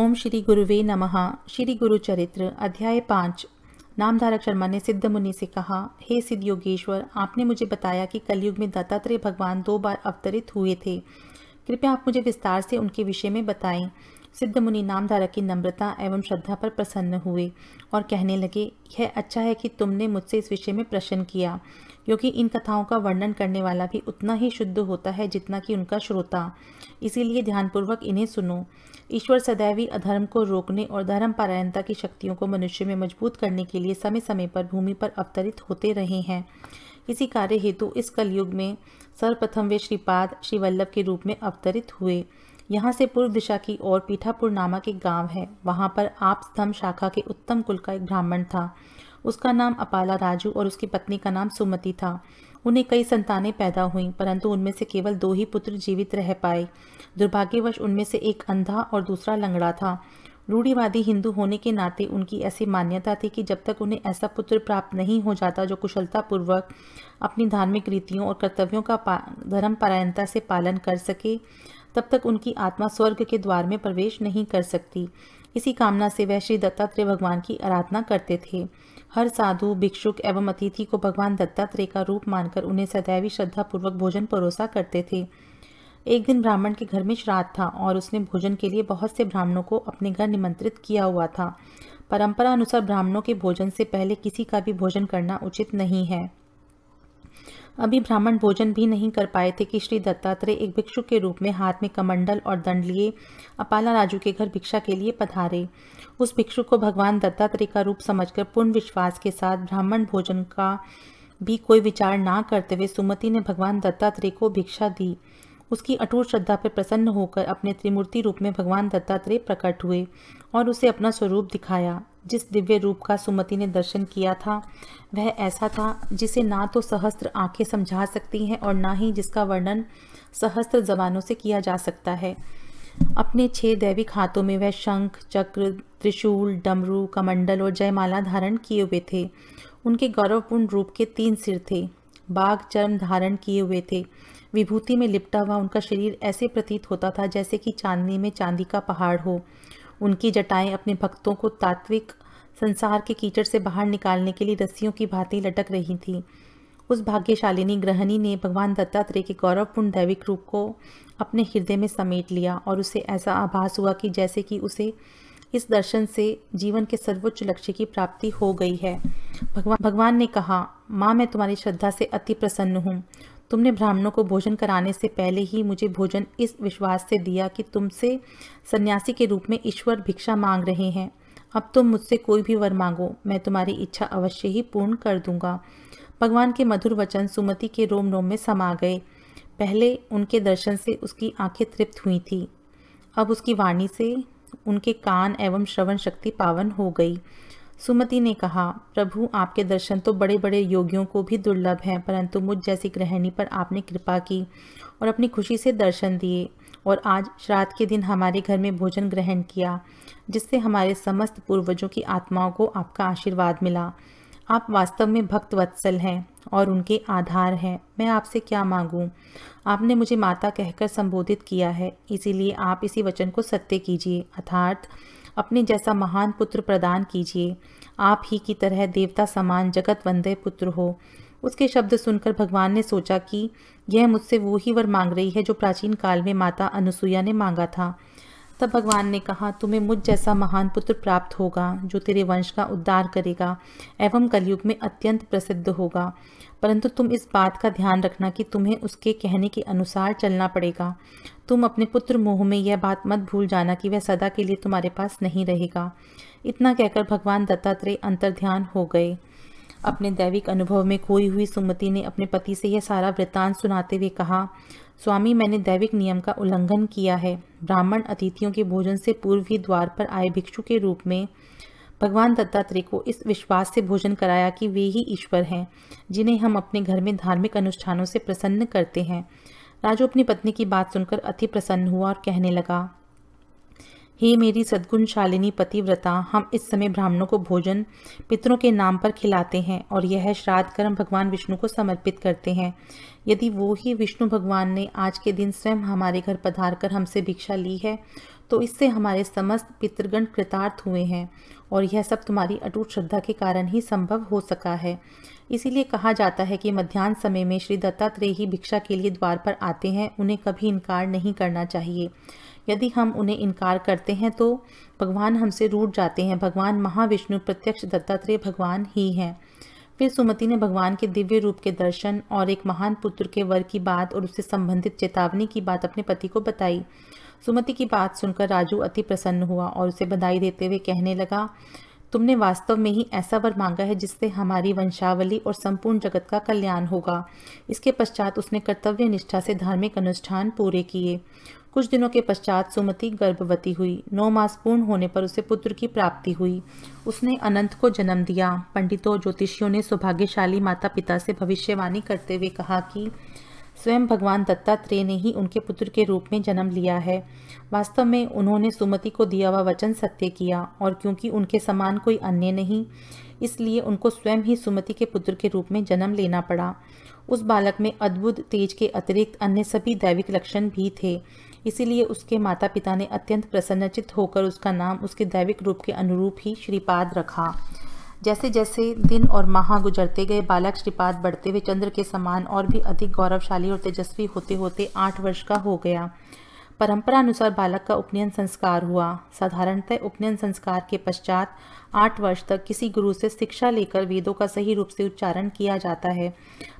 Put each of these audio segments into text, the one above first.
ओम श्री गुरुवे नमः श्री गुरु चरित्र अध्याय पाँच नामधारक शर्मा ने सिद्ध मुनि से कहा हे सिद्ध योगेश्वर आपने मुझे बताया कि कलयुग में दत्तात्रेय भगवान दो बार अवतरित हुए थे कृपया आप मुझे विस्तार से उनके विषय में बताएं सिद्ध मुनि नामधारक की नम्रता एवं श्रद्धा पर प्रसन्न हुए और कहने लगे यह अच्छा है कि तुमने मुझसे इस विषय में प्रश्न किया क्योंकि इन कथाओं का वर्णन करने वाला भी उतना ही शुद्ध होता है जितना कि उनका श्रोता इसीलिए ध्यानपूर्वक इन्हें सुनो ईश्वर सदैवी अधर्म को रोकने और धर्म पारायणता की शक्तियों को मनुष्य में मजबूत करने के लिए समय समय पर भूमि पर अवतरित होते रहे हैं इसी कार्य हेतु इस कलयुग में सर्वप्रथम वे श्रीपाद श्रीवल्लभ के रूप में अवतरित हुए यहाँ से पूर्व दिशा की ओर पीठापुर नामक एक गांव है वहाँ पर आप स्तंभ शाखा के उत्तम कुल का एक ब्राह्मण था उसका नाम अपाला राजू और उसकी पत्नी का नाम सुमति था उन्हें कई संतानें पैदा हुईं परंतु उनमें से केवल दो ही पुत्र जीवित रह पाए दुर्भाग्यवश उनमें से एक अंधा और दूसरा लंगड़ा था रूढ़ीवादी हिंदू होने के नाते उनकी ऐसी मान्यता थी कि जब तक उन्हें ऐसा पुत्र प्राप्त नहीं हो जाता जो कुशलतापूर्वक अपनी धार्मिक रीतियों और कर्तव्यों का धर्म परायणता से पालन कर सके तब तक उनकी आत्मा स्वर्ग के द्वार में प्रवेश नहीं कर सकती इसी कामना से वह श्री दत्तात्रेय भगवान की आराधना करते थे हर साधु भिक्षुक एवं अतिथि को भगवान दत्तात्रेय का रूप मानकर उन्हें सदैवी श्रद्धापूर्वक भोजन परोसा करते थे एक दिन ब्राह्मण के घर में श्राद्ध था और उसने भोजन के लिए बहुत से ब्राह्मणों को अपने घर निमंत्रित किया हुआ था परंपरा अनुसार ब्राह्मणों के भोजन से पहले किसी का भी भोजन करना उचित नहीं है अभी ब्राह्मण भोजन भी नहीं कर पाए थे कि श्री दत्तात्रेय एक भिक्षु के रूप में हाथ में कमंडल और दंड लिए अपाला राजू के घर भिक्षा के लिए पधारे उस भिक्षु को भगवान दत्तात्रेय का रूप समझकर पूर्ण विश्वास के साथ ब्राह्मण भोजन का भी कोई विचार ना करते हुए सुमति ने भगवान दत्तात्रेय को भिक्षा दी उसकी अटूट श्रद्धा पर प्रसन्न होकर अपने त्रिमूर्ति रूप में भगवान दत्तात्रेय प्रकट हुए और उसे अपना स्वरूप दिखाया जिस दिव्य रूप का सुमति ने दर्शन किया था वह ऐसा था जिसे ना तो सहस्त्र आंखें समझा सकती हैं और ना ही जिसका वर्णन सहस्त्र जबानों से किया जा सकता है अपने छह दैविक हाथों में वह शंख चक्र त्रिशूल डमरू कमंडल और जयमाला धारण किए हुए थे उनके गौरवपूर्ण रूप के तीन सिर थे बाघ चर्म धारण किए हुए थे विभूति में लिपटा हुआ उनका शरीर ऐसे प्रतीत होता था जैसे कि चांदनी में चांदी का पहाड़ हो उनकी जटाएं अपने भक्तों को तात्विक संसार के कीचड़ से बाहर निकालने के लिए रस्सियों की भांति लटक रही थी उस भाग्यशालिनी ग्रहणी ने भगवान दत्तात्रेय के गौरवपूर्ण दैविक रूप को अपने हृदय में समेट लिया और उसे ऐसा आभास हुआ कि जैसे कि उसे इस दर्शन से जीवन के सर्वोच्च लक्ष्य की प्राप्ति हो गई है भगवान भगवान ने कहा माँ मैं तुम्हारी श्रद्धा से अति प्रसन्न हूँ तुमने ब्राह्मणों को भोजन कराने से पहले ही मुझे भोजन इस विश्वास से दिया कि तुमसे सन्यासी के रूप में ईश्वर भिक्षा मांग रहे हैं अब तुम मुझसे कोई भी वर मांगो मैं तुम्हारी इच्छा अवश्य ही पूर्ण कर दूंगा भगवान के मधुर वचन सुमति के रोम रोम में समा गए पहले उनके दर्शन से उसकी आंखें तृप्त हुई थी अब उसकी वाणी से उनके कान एवं श्रवण शक्ति पावन हो गई सुमति ने कहा प्रभु आपके दर्शन तो बड़े बड़े योगियों को भी दुर्लभ हैं परंतु मुझ जैसी गृहिणी पर आपने कृपा की और अपनी खुशी से दर्शन दिए और आज श्राद्ध के दिन हमारे घर में भोजन ग्रहण किया जिससे हमारे समस्त पूर्वजों की आत्माओं को आपका आशीर्वाद मिला आप वास्तव में भक्त वत्सल हैं और उनके आधार हैं मैं आपसे क्या मांगूं? आपने मुझे माता कहकर संबोधित किया है इसीलिए आप इसी वचन को सत्य कीजिए अर्थात अपने जैसा महान पुत्र प्रदान कीजिए आप ही की तरह देवता समान जगत वंदे पुत्र हो उसके शब्द सुनकर भगवान ने सोचा कि यह मुझसे वो ही वर मांग रही है जो प्राचीन काल में माता अनुसुईया ने मांगा था तब भगवान ने कहा तुम्हें मुझ जैसा महान पुत्र प्राप्त होगा जो तेरे वंश का उद्धार करेगा एवं कलयुग में अत्यंत प्रसिद्ध होगा परंतु तुम इस बात का ध्यान रखना कि तुम्हें उसके कहने के अनुसार चलना पड़ेगा तुम अपने पुत्र मोह में यह बात मत भूल जाना कि वह सदा के लिए तुम्हारे पास नहीं रहेगा इतना कहकर भगवान दत्तात्रेय अंतर्ध्यान हो गए अपने दैविक अनुभव में खोई हुई सुमति ने अपने पति से यह सारा वृत्तांत सुनाते हुए कहा स्वामी मैंने दैविक नियम का उल्लंघन किया है ब्राह्मण अतिथियों के भोजन से पूर्व ही द्वार पर आए भिक्षु के रूप में भगवान दत्तात्रेय को इस विश्वास से भोजन कराया कि वे ही ईश्वर हैं जिन्हें हम अपने घर में धार्मिक अनुष्ठानों से प्रसन्न करते हैं राजू अपनी पत्नी की बात सुनकर अति प्रसन्न हुआ और कहने लगा हे मेरी सद्गुण शालिनी पतिव्रता हम इस समय ब्राह्मणों को भोजन पितरों के नाम पर खिलाते हैं और यह श्राद्ध कर्म भगवान विष्णु को समर्पित करते हैं यदि वो ही विष्णु भगवान ने आज के दिन स्वयं हमारे घर पधार कर हमसे भिक्षा ली है तो इससे हमारे समस्त पितृगण कृतार्थ हुए हैं और यह सब तुम्हारी अटूट श्रद्धा के कारण ही संभव हो सका है इसीलिए कहा जाता है कि मध्यान्ह समय में श्री दत्तात्रेय ही भिक्षा के लिए द्वार पर आते हैं उन्हें कभी इनकार नहीं करना चाहिए यदि हम उन्हें इनकार करते हैं तो भगवान हमसे रूट जाते हैं भगवान महाविष्णु प्रत्यक्ष दत्तात्रेय भगवान ही हैं फिर सुमति ने भगवान के दिव्य रूप के दर्शन और एक महान पुत्र के वर की बात और उससे संबंधित चेतावनी की बात अपने पति को बताई सुमति की बात सुनकर राजू अति प्रसन्न हुआ और उसे बधाई देते हुए कहने लगा तुमने वास्तव में ही ऐसा वर मांगा है जिससे हमारी वंशावली और संपूर्ण जगत का कल्याण होगा इसके पश्चात उसने कर्तव्य निष्ठा से धार्मिक अनुष्ठान पूरे किए कुछ दिनों के पश्चात सुमति गर्भवती हुई नौ मास पूर्ण होने पर उसे पुत्र की प्राप्ति हुई उसने अनंत को जन्म दिया पंडितों ज्योतिषियों ने सौभाग्यशाली माता पिता से भविष्यवाणी करते हुए कहा कि स्वयं भगवान दत्तात्रेय ने ही उनके पुत्र के रूप में जन्म लिया है वास्तव में उन्होंने सुमति को दिया हुआ वचन सत्य किया और क्योंकि उनके समान कोई अन्य नहीं इसलिए उनको स्वयं ही सुमति के पुत्र के रूप में जन्म लेना पड़ा उस बालक में अद्भुत तेज के अतिरिक्त अन्य सभी दैविक लक्षण भी थे इसीलिए उसके माता पिता ने अत्यंत प्रसन्नचित होकर उसका नाम उसके दैविक रूप के अनुरूप ही श्रीपाद रखा जैसे जैसे दिन और माह गुजरते गए बालक श्रीपाद बढ़ते हुए चंद्र के समान और भी अधिक गौरवशाली और तेजस्वी होते होते आठ वर्ष का हो गया अनुसार बालक का उपनयन संस्कार हुआ साधारणतः उपनयन संस्कार के पश्चात आठ वर्ष तक किसी गुरु से शिक्षा लेकर वेदों का सही रूप से उच्चारण किया जाता है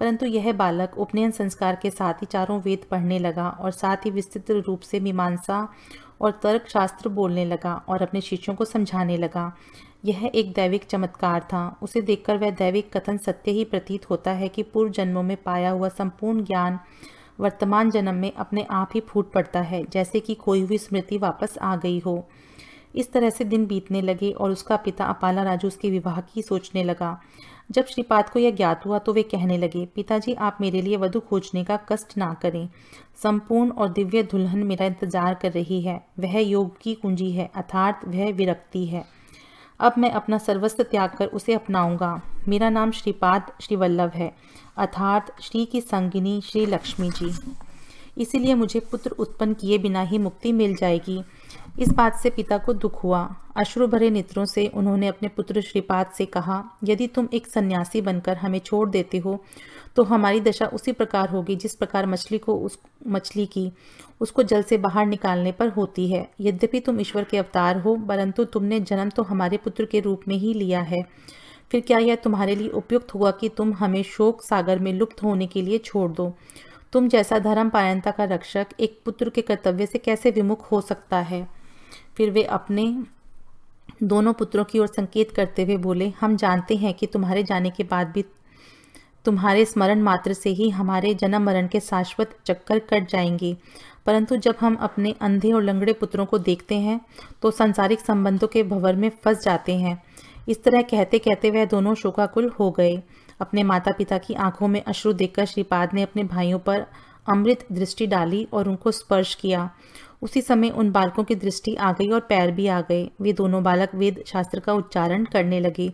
परंतु यह बालक उपनयन संस्कार के साथ ही चारों वेद पढ़ने लगा और साथ ही विस्तृत रूप से मीमांसा और तर्क शास्त्र बोलने लगा और अपने शिष्यों को समझाने लगा यह एक दैविक चमत्कार था उसे देखकर वह दैविक कथन सत्य ही प्रतीत होता है कि पूर्व जन्मों में पाया हुआ संपूर्ण ज्ञान वर्तमान जन्म में अपने आप ही फूट पड़ता है जैसे कि खोई हुई स्मृति वापस आ गई हो इस तरह से दिन बीतने लगे और उसका पिता अपाला राजू उसके विवाह की सोचने लगा जब श्रीपाद को यह ज्ञात हुआ तो वे कहने लगे पिताजी आप मेरे लिए वधु खोजने का कष्ट ना करें संपूर्ण और दिव्य दुल्हन मेरा इंतजार कर रही है वह योग की कुंजी है अर्थात वह विरक्ति है अब मैं अपना सर्वस्व त्याग कर उसे अपनाऊंगा मेरा नाम श्रीपाद श्रीवल्लभ है अर्थात श्री की संगिनी श्री लक्ष्मी जी इसीलिए मुझे पुत्र उत्पन्न किए बिना ही मुक्ति मिल जाएगी इस बात से पिता को दुख हुआ अश्रु भरे नेत्रों से उन्होंने अपने पुत्र श्रीपाद से कहा यदि तुम एक सन्यासी बनकर हमें छोड़ देते हो तो हमारी दशा उसी प्रकार होगी जिस प्रकार मछली को उस मछली की उसको जल से बाहर निकालने पर होती है यद्यपि तुम ईश्वर के अवतार हो परंतु तुमने जन्म तो हमारे पुत्र के रूप में ही लिया है फिर क्या यह तुम्हारे लिए उपयुक्त हुआ कि तुम हमें शोक सागर में लुप्त होने के लिए छोड़ दो तुम जैसा धर्म पायनता का रक्षक एक पुत्र के कर्तव्य से कैसे विमुख हो सकता है फिर वे अपने दोनों पुत्रों की ओर संकेत करते हुए बोले हम जानते हैं कि तुम्हारे जाने के बाद भी तुम्हारे स्मरण मात्र से ही हमारे जन्म मरण के शाश्वत चक्कर कट जाएंगे परंतु जब हम अपने अंधे और लंगड़े पुत्रों को देखते हैं तो सांसारिक संबंधों के भंवर में फंस जाते हैं इस तरह कहते कहते वह दोनों शोकाकुल हो गए अपने माता पिता की आंखों में अश्रु देखकर श्रीपाद ने अपने भाइयों पर अमृत दृष्टि डाली और उनको स्पर्श किया उसी समय उन बालकों की दृष्टि आ गई और पैर भी आ गए वे दोनों बालक वेद शास्त्र का उच्चारण करने लगे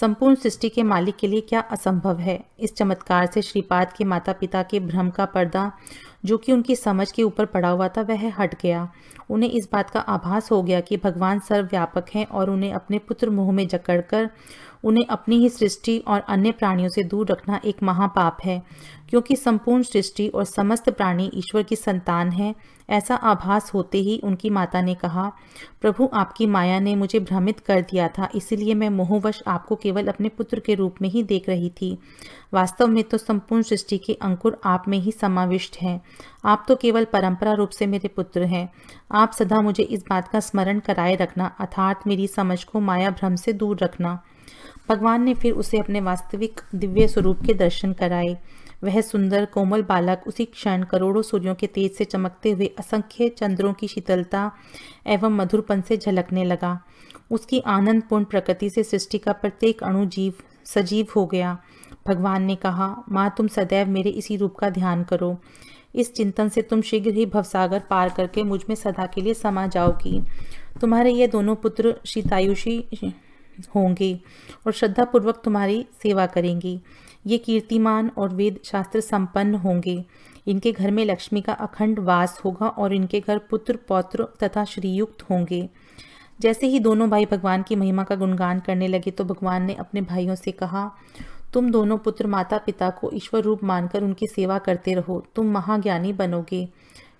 संपूर्ण सृष्टि के मालिक के लिए क्या असंभव है इस चमत्कार से श्रीपाद के माता पिता के भ्रम का पर्दा जो कि उनकी समझ के ऊपर पड़ा हुआ था वह हट गया उन्हें इस बात का आभास हो गया कि भगवान सर्वव्यापक हैं और उन्हें अपने पुत्र मुंह में जकड़ कर उन्हें अपनी ही सृष्टि और अन्य प्राणियों से दूर रखना एक महापाप है क्योंकि संपूर्ण सृष्टि और समस्त प्राणी ईश्वर की संतान है ऐसा आभास होते ही उनकी माता ने कहा प्रभु आपकी माया ने मुझे भ्रमित कर दिया था इसीलिए मैं मोहवश आपको केवल अपने पुत्र के रूप में ही देख रही थी वास्तव में तो संपूर्ण सृष्टि के अंकुर आप में ही समाविष्ट हैं आप तो केवल परंपरा रूप से मेरे पुत्र हैं आप सदा मुझे इस बात का स्मरण कराए रखना अर्थात मेरी समझ को माया भ्रम से दूर रखना भगवान ने फिर उसे अपने वास्तविक दिव्य स्वरूप के दर्शन कराए वह सुंदर कोमल बालक उसी क्षण करोड़ों सूर्यों के तेज से चमकते हुए असंख्य चंद्रों की शीतलता एवं मधुरपन से झलकने लगा उसकी आनंदपूर्ण प्रकृति से सृष्टि का प्रत्येक अणु जीव सजीव हो गया भगवान ने कहा माँ तुम सदैव मेरे इसी रूप का ध्यान करो इस चिंतन से तुम शीघ्र ही भवसागर पार करके मुझ में सदा के लिए समा जाओगी तुम्हारे ये दोनों पुत्र शीतायुषी होंगे और श्रद्धापूर्वक तुम्हारी सेवा करेंगे ये कीर्तिमान और वेद शास्त्र संपन्न होंगे इनके घर में लक्ष्मी का अखंड वास होगा और इनके घर पुत्र पौत्र तथा श्रीयुक्त होंगे जैसे ही दोनों भाई भगवान की महिमा का गुणगान करने लगे तो भगवान ने अपने भाइयों से कहा तुम दोनों पुत्र माता पिता को ईश्वर रूप मानकर उनकी सेवा करते रहो तुम महाज्ञानी बनोगे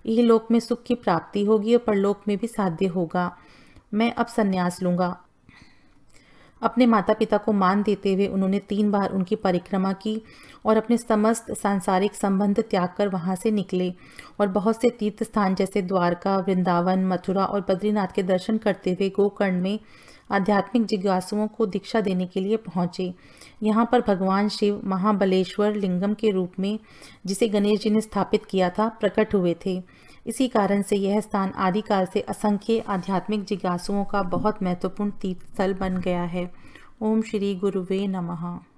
यह लोक में सुख की प्राप्ति होगी और परलोक में भी साध्य होगा मैं अब संन्यास लूँगा अपने माता पिता को मान देते हुए उन्होंने तीन बार उनकी परिक्रमा की और अपने समस्त सांसारिक संबंध त्याग कर वहाँ से निकले और बहुत से तीर्थ स्थान जैसे द्वारका वृंदावन मथुरा और बद्रीनाथ के दर्शन करते हुए गोकर्ण में आध्यात्मिक जिज्ञासुओं को दीक्षा देने के लिए पहुँचे यहाँ पर भगवान शिव महाबलेश्वर लिंगम के रूप में जिसे गणेश जी ने स्थापित किया था प्रकट हुए थे इसी कारण से यह स्थान आदिकाल से असंख्य आध्यात्मिक जिज्ञासुओं का बहुत महत्वपूर्ण तीर्थ स्थल बन गया है ओम श्री गुरुवे नमः